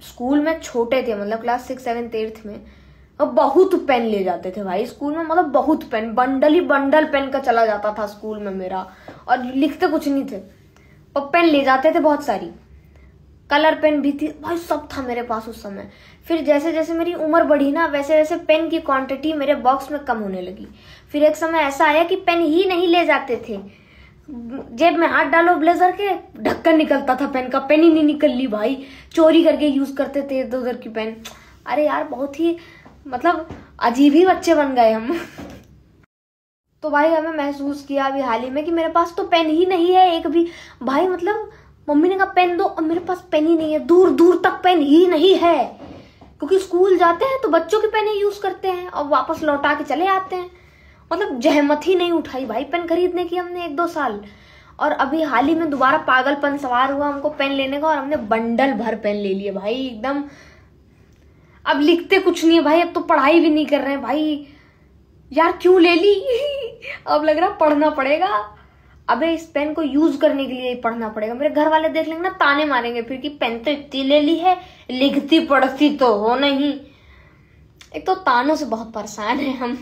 school में छोटे थे मतलब क्लास सिक्स सेवन एर्थ में और बहुत पेन ले जाते थे भाई स्कूल में मतलब बहुत पेन बंडल ही बंडल पेन का चला जाता था स्कूल में मेरा और लिखते कुछ नहीं थे और पेन ले जाते थे बहुत सारी कलर पेन भी थी भाई सब था मेरे पास उस समय फिर जैसे जैसे मेरी उम्र बढ़ी ना वैसे वैसे पेन की क्वांटिटी मेरे बॉक्स में कम होने लगी फिर एक समय ऐसा आया कि पेन ही नहीं ले जाते थे जेब में हाथ डालो ब्लेजर के ढक्कन निकलता था पेन का पेन ही नहीं निकल ली भाई चोरी करके यूज करते थे इधर उधर की पेन अरे यार बहुत ही मतलब अजीब ही बच्चे बन गए हम तो भाई हमें महसूस किया अभी हाल ही में कि मेरे पास तो पेन ही नहीं है एक भी भाई मतलब मम्मी ने कहा पेन दो और मेरे पास पेन ही नहीं है दूर दूर तक पेन ही नहीं है क्योंकि स्कूल जाते हैं तो बच्चों के पेन ही यूज करते हैं और वापस लौटा के चले आते हैं मतलब जहमत ही नहीं उठाई भाई पेन खरीदने की हमने एक दो साल और अभी हाल ही में दोबारा पागलपन सवार हुआ हमको पेन लेने का और हमने बंडल भर पेन ले लिए भाई एकदम अब लिखते कुछ नहीं है भाई अब तो पढ़ाई भी नहीं कर रहे हैं भाई यार क्यों ले ली अब लग रहा पढ़ना पड़ेगा अबे इस पेन को यूज करने के लिए पढ़ना पड़ेगा मेरे घर वाले देख लेंगे ना ताने मारेंगे फिर कि पेन तो इतनी ले ली है लिखती पढ़ती तो हो नहीं एक तो तानों से बहुत परेशान है हम